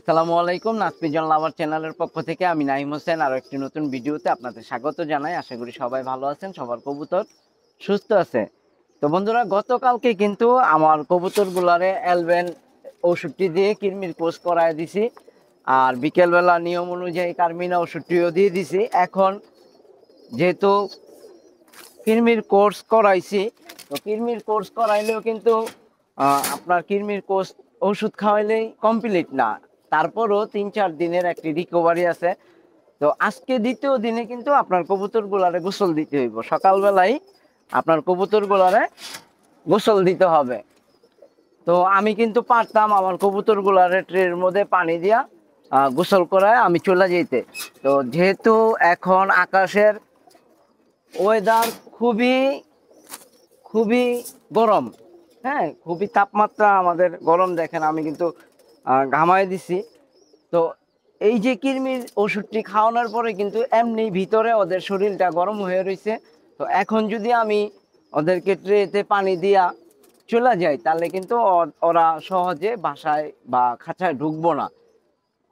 আসসালামু আলাইকুম নাসপিজন লাভার চ্যানেলের পক্ষ থেকে আমি নাইম হোসেন আরও একটি নতুন ভিডিওতে আপনাদের স্বাগত জানাই আশা করি সবাই ভালো আছেন সবার কবুতর সুস্থ আছে তো বন্ধুরা গতকালকে কিন্তু আমার কবুতরগুলারে অ্যালবেন ওষুধটি দিয়ে কিরমির কোষ করায় দিছি আর বিকেলবেলা নিয়ম অনুযায়ী কার্মিনা ওষুধটিও দিয়ে দিছি এখন যেহেতু কিরমির কোর্স করাইছি তো কিরমির কোর্স করাইলেও কিন্তু আপনার কিরমির কোর্স ওষুধ খাওয়াইলেই কমপ্লিট না তারপরও তিন চার দিনের একটি রিকভারি আছে তো আজকে দ্বিতীয় দিনে কিন্তু আপনার কবুতর গোলারে গোসল দিতে হইব সকালবেলায় আপনার কবুতর গোলারে গোসল দিতে হবে তো আমি কিন্তু পারতাম আমার কবুতর গোলারে ট্রের মধ্যে পানি দিয়া গোসল করায় আমি চলে যেতে তো যেহেতু এখন আকাশের ওয়েদার খুবই খুবই গরম হ্যাঁ খুবই তাপমাত্রা আমাদের গরম দেখেন আমি কিন্তু ঘামায় দিছি তো এই যে কৃমির ওষুধটি খাওয়ানোর পরে কিন্তু এমনি ভিতরে ওদের শরীরটা গরম হয়ে রয়েছে তো এখন যদি আমি ওদেরকে ট্রেতে পানি দিয়া চলে যাই তাহলে কিন্তু ওরা সহজে বাসায় বা খাঁচায় ঢুকবো না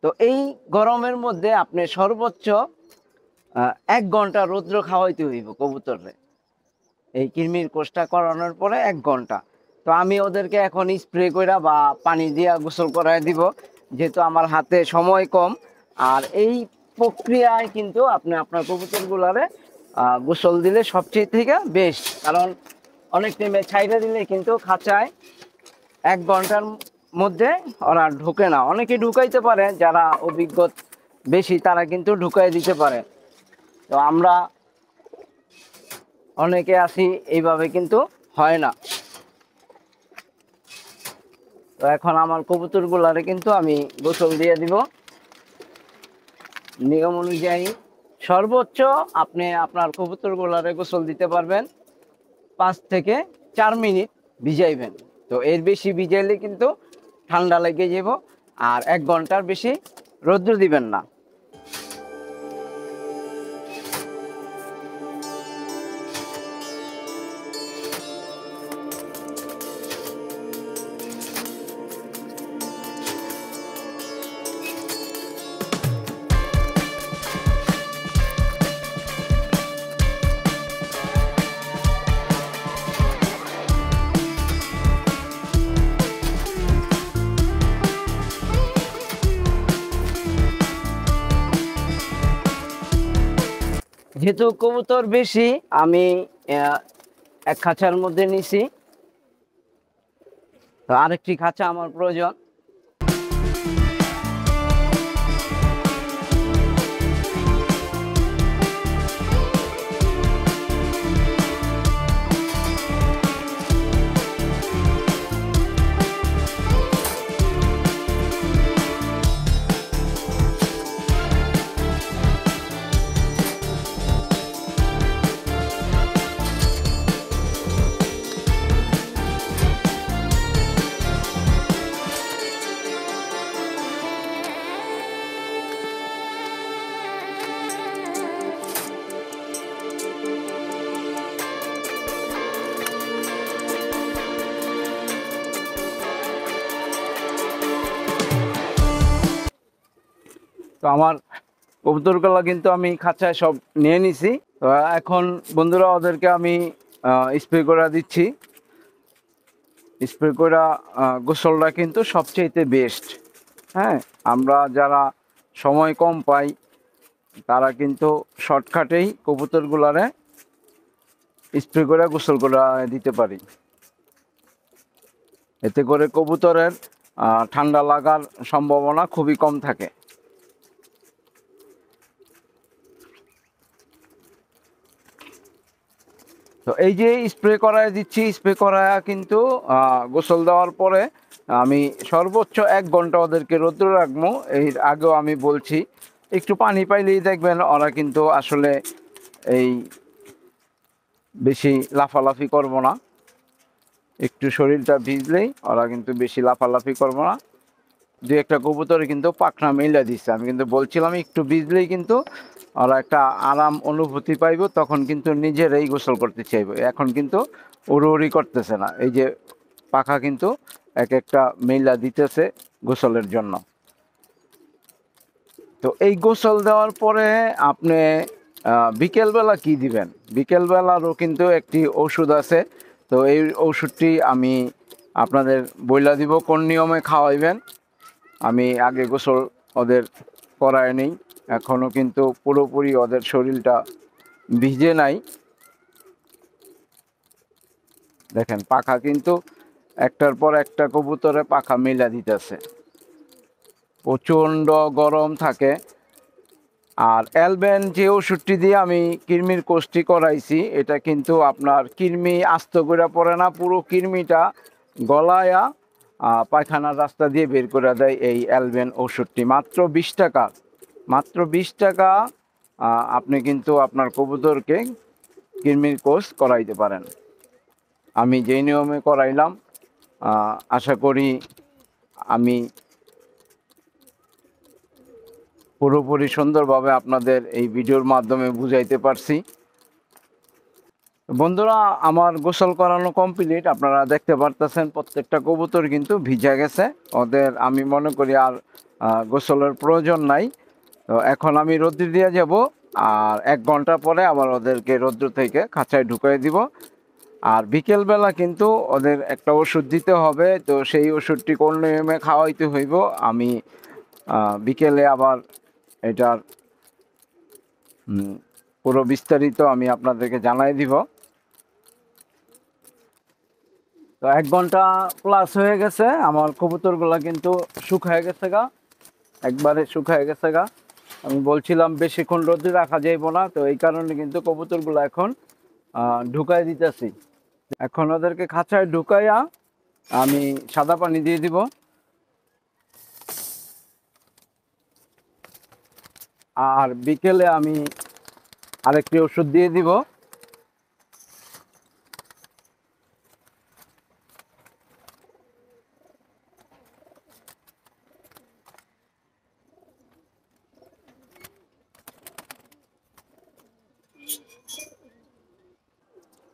তো এই গরমের মধ্যে আপনি সর্বোচ্চ এক ঘন্টা রৌদ্র খাওয়াইতে হইব কবুতরে এই কৃমির কোষটা করানোর পরে এক ঘন্টা তো আমি ওদেরকে এখন স্প্রে করা বা পানি দিয়ে গোসল করাই দিব যেহেতু আমার হাতে সময় কম আর এই প্রক্রিয়ায় কিন্তু আপনি আপনার কবুতরগুলারে গোসল দিলে সবচেয়ে থেকে বেস্ট কারণ অনেক টাইমে ছাইটা দিলে কিন্তু খাঁচায় এক ঘন্টার মধ্যে ওরা ঢুকে না অনেকে ঢুকাইতে পারে যারা অভিজ্ঞ বেশি তারা কিন্তু ঢুকাই দিতে পারে তো আমরা অনেকে আসি এইভাবে কিন্তু হয় না তো এখন আমার কবুতর গুলারে কিন্তু আমি গোসল দিয়ে দিব নিয়ম অনুযায়ী সর্বোচ্চ আপনি আপনার কবুতর গোলারে গোসল দিতে পারবেন পাঁচ থেকে চার মিনিট ভিজাইবেন তো এর বেশি ভিজাইলে কিন্তু ঠান্ডা লেগে যাব আর এক ঘন্টার বেশি রৌদ্র দিবেন না যেহেতু কবুতর বেশি আমি এক খাঁচার মধ্যে নিছি তো আরেকটি খাঁচা আমার প্রয়োজন তো আমার কবুতরগুলো কিন্তু আমি খাঁচায় সব নিয়ে নিছি তো এখন বন্ধুরা ওদেরকে আমি স্প্রে করে দিচ্ছি স্প্রে করা গোসলটা কিন্তু সবচেয়েতে বেস্ট হ্যাঁ আমরা যারা সময় কম পাই তারা কিন্তু শর্টকাটেই কবুতরগুলারে স্প্রে করে গোসল করা দিতে পারি এতে করে কবুতরের ঠান্ডা লাগার সম্ভাবনা খুবই কম থাকে তো এই যে স্প্রে করায় দিচ্ছি স্প্রে করায় কিন্তু গোসল দেওয়ার পরে আমি সর্বোচ্চ এক ঘন্টা ওদেরকে রৌদ্র রাখবো এর আগেও আমি বলছি একটু পানি পাইলেই দেখবেন ওরা কিন্তু আসলে এই বেশি লাফালাফি করবো না একটু শরীরটা ভিজলেই ওরা কিন্তু বেশি লাফালাফি করবো না দু একটা কবুতরে কিন্তু পাখনা মেলা দিচ্ছে আমি কিন্তু বলছিলাম একটু বিজলেই কিন্তু আর একটা আরাম অনুভূতি পাইব তখন কিন্তু নিজের এই গোসল করতে চাইব এখন কিন্তু উড়ি করতেছে না এই যে পাখা কিন্তু এক একটা মেলা দিতেছে গোসলের জন্য তো এই গোসল দেওয়ার পরে আপনি বিকেলবেলা কি দিবেন বিকেলবেলারও কিন্তু একটি ওষুধ আছে তো এই ওষুধটি আমি আপনাদের বইলা দিব কোন নিয়মে খাওয়াইবেন আমি আগে গোসল ওদের করায় নেই এখনও কিন্তু পুরোপুরি ওদের শরীরটা ভিজে নাই দেখেন পাখা কিন্তু একটার পর একটা কবুতরে পাখা মিলা দিতেছে প্রচণ্ড গরম থাকে আর অ্যালবেন যে ওষুধটি দিয়ে আমি কৃমির কোষ্টি করাইছি এটা কিন্তু আপনার কৃমি আস্ত করে পড়ে না পুরো কৃমিটা গলায়া পায়খানার রাস্তা দিয়ে বের করে দেয় এই অ্যালবেন ওষুধটি মাত্র বিশ টাকা মাত্র বিশ টাকা আপনি কিন্তু আপনার কবুতরকে কৃমির কোষ করাইতে পারেন আমি যেই নিয়মে করাইলাম আশা করি আমি পুরোপুরি সুন্দরভাবে আপনাদের এই ভিডিওর মাধ্যমে বুঝাইতে পারছি বন্ধুরা আমার গোসল করানো কমপ্লিট আপনারা দেখতে পারতেছেন প্রত্যেকটা কবুতর কিন্তু ভিজা গেছে ওদের আমি মনে করি আর গোসলের প্রয়োজন নাই তো এখন আমি রোদ্রি দিয়ে যাব আর এক ঘন্টা পরে আবার ওদেরকে রোদ্র থেকে খাঁচায় ঢুকিয়ে দিব আর বিকেলবেলা কিন্তু ওদের একটা ওষুধ দিতে হবে তো সেই ওষুধটি কোন নিয়মে খাওয়াইতে হইব আমি বিকেলে আবার এটার পুরো বিস্তারিত আমি আপনাদেরকে জানাই দিব তো এক ঘন্টা প্লাস হয়ে গেছে আমার কবুতরগুলো কিন্তু শুকায় গেছে গা একবারে শুকায় গেছে গা আমি বলছিলাম বেশিক্ষণ রোদে রাখা যাইব না তো এই কারণে কিন্তু কবুতরগুলো এখন ঢুকাই দিতেছি এখন ওদেরকে খাঁচায় ঢুকাইয়া আমি সাদা পানি দিয়ে দিব আর বিকেলে আমি আরেকটি ওষুধ দিয়ে দিব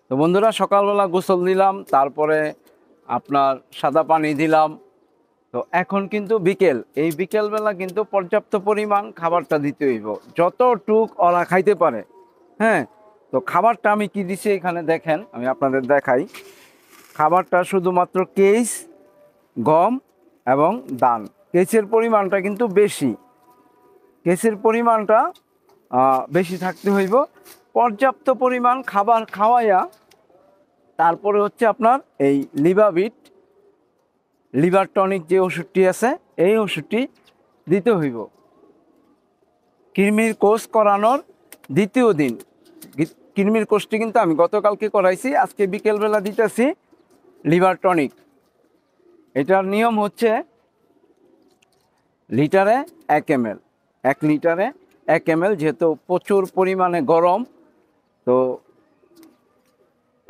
তো বন্ধুরা সকালবেলা গোসল দিলাম তারপরে আপনার সাদা পানি দিলাম তো এখন কিন্তু বিকেল এই বিকেলবেলা কিন্তু পর্যাপ্ত পরিমাণ খাবারটা দিতে হইব যতটুক ওরা খাইতে পারে হ্যাঁ তো খাবারটা আমি কি দিছি এখানে দেখেন আমি আপনাদের দেখাই খাবারটা শুধুমাত্র কেস গম এবং দান কেসের পরিমাণটা কিন্তু বেশি কেসের পরিমাণটা বেশি থাকতে হইব পর্যাপ্ত পরিমাণ খাবার খাওয়াইয়া তারপরে হচ্ছে আপনার এই লিভাবিট লিভার টনিক যে ওষুধটি আছে এই ওষুধটি দিতে হইব কৃমির কোষ করানোর দ্বিতীয় দিন কৃমির কোষটি কিন্তু আমি গতকালকে করাইছি আজকে বিকেলবেলা দিতেছি লিভার টনিক এটার নিয়ম হচ্ছে লিটারে এক এম এক লিটারে এক এম যেহেতু প্রচুর পরিমাণে গরম তো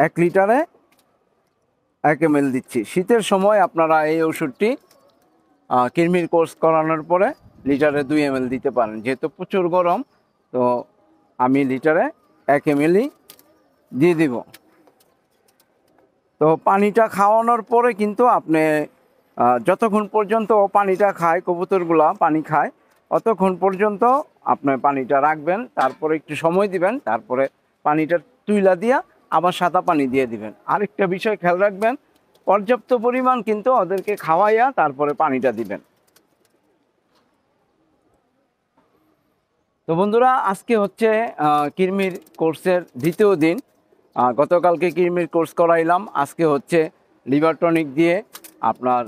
এক লিটারে এক এম দিচ্ছি শীতের সময় আপনারা এই ওষুধটি কৃমির কোর্স করানোর পরে লিটারে দুই এম দিতে পারেন যেহেতু প্রচুর গরম তো আমি লিটারে এক এম দিয়ে দিব তো পানিটা খাওয়ানোর পরে কিন্তু আপনি যতক্ষণ পর্যন্ত পানিটা খায় কবুতরগুলা পানি খায় অতক্ষণ পর্যন্ত আপনি পানিটা রাখবেন তারপরে একটু সময় দিবেন তারপরে পানিটা তুইলা দিয়া আবার সাদা পানি দিয়ে দিবেন আরেকটা বিষয় খেয়াল রাখবেন পর্যাপ্ত পরিমাণ কিন্তু ওদেরকে খাওয়াইয়া তারপরে পানিটা দিবেন তো বন্ধুরা আজকে হচ্ছে কিরমির কোর্সের দ্বিতীয় দিন গতকালকে কিরমির কোর্স করাইলাম আজকে হচ্ছে লিবারটনিক দিয়ে আপনার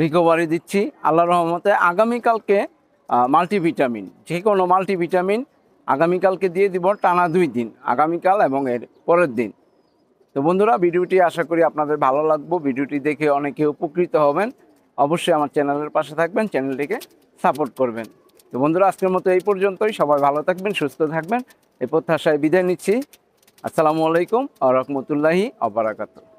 রিকভারি দিচ্ছি আল্লাহ রহমতে আগামীকালকে মাল্টিভিটামিন যে কোনো মাল্টিভিটামিন আগামীকালকে দিয়ে দিব টানা দুই দিন আগামীকাল এবং এর পরের দিন তো বন্ধুরা ভিডিওটি আশা করি আপনাদের ভালো লাগবো ভিডিওটি দেখে অনেকে উপকৃত হবেন অবশ্যই আমার চ্যানেলের পাশে থাকবেন চ্যানেলটিকে সাপোর্ট করবেন তো বন্ধুরা আজকের মতো এই পর্যন্তই সবাই ভালো থাকবেন সুস্থ থাকবেন এই প্রত্যাশায় বিদায় নিচ্ছি আসসালামু আলাইকুম আ রহমতুল্লাহি আবরাকাতু